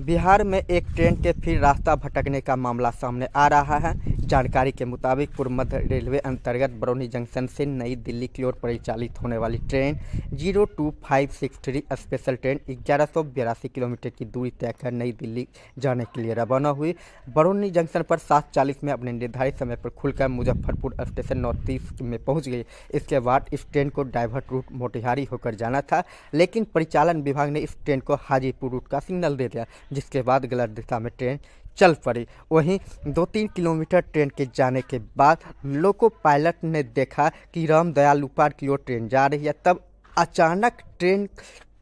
बिहार में एक ट्रेन के फिर रास्ता भटकने का मामला सामने आ रहा है जानकारी के मुताबिक पूर्व मध्य रेलवे अंतर्गत बरौनी जंक्शन से नई दिल्ली की ओर परिचालित होने वाली train zero two five six three special train ग्यारह सौ बयासी किलोमीटर की दूरी तय कर नई दिल्ली जाने के लिए रवाना हुई बरौनी जंक्शन पर सात चालीस में अपने निर्धारित समय पर खुलकर मुजफ्फरपुर स्टेशन नॉर्थ ईस्ट में पहुंच गई इसके बाद इस ट्रेन को डाइवर्ट रूट मोटिहारी होकर जाना था लेकिन परिचालन विभाग ने इस ट्रेन को हाजीपुर रूट का सिग्नल दे दिया जिसके बाद गलत दिशा में ट्रेन चल पड़ी वहीं दो तीन किलोमीटर ट्रेन के जाने के बाद लोको पायलट ने देखा कि रामदयाल उपार की ओर ट्रेन जा रही है तब अचानक ट्रेन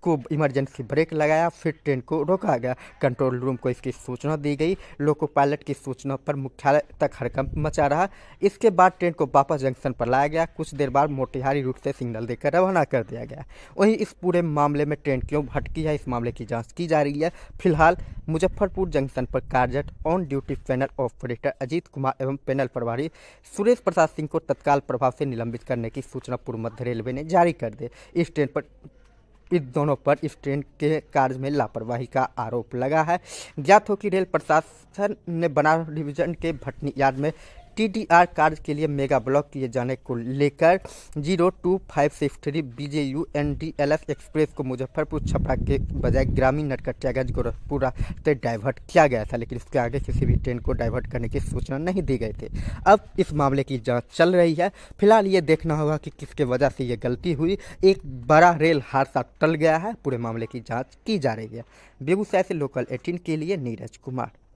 को इमरजेंसी ब्रेक लगाया फिर ट्रेन को रोका गया कंट्रोल रूम को इसकी सूचना दी गई लोको पायलट की सूचना पर मुख्यालय तक हड़कंप मचा रहा इसके बाद ट्रेन को वापस जंक्शन पर लाया गया कुछ देर बाद मोटिहारी रूट से सिग्नल देकर रवाना कर दिया गया वहीं इस पूरे मामले में ट्रेन क्यों भटकी है इस मामले की जाँच की जा रही है फिलहाल मुजफ्फरपुर जंक्शन पर कार्यरत on duty panel operator Ajit Kumar एवं पैनल प्रभारी सुरेश प्रसाद सिंह को तत्काल प्रभाव से निलंबित करने की सूचना पूर्व मध्य रेलवे ने जारी कर दी इस ट्रेन पर इन दोनों पर इस ट्रेन के कार्य में लापरवाही का आरोप लगा है ज्ञात हो कि रेल प्रशासन ने बनारस डिवीजन के भटनी यार्ड में टीडीआर कार्य के लिए मेगा ब्लॉक किए जाने को लेकर zero two five six three B J U N D L S express को मुजफ्फरपुर छपरा के बजाय ग्रामीण नटकटियागंज गोरखपुर रास्ते डाइवर्ट किया गया था लेकिन इसके आगे किसी भी ट्रेन को डाइवर्ट करने की सूचना नहीं दी गई थी अब इस मामले की जाँच चल रही है फिलहाल ये देखना होगा कि किसके वजह से ये गलती हुई एक बड़ा रेल हादसा टल गया है पूरे मामले की जाँच की जा रही है बेगूसराय से लोकल एटीन के लिए नीरज कुमार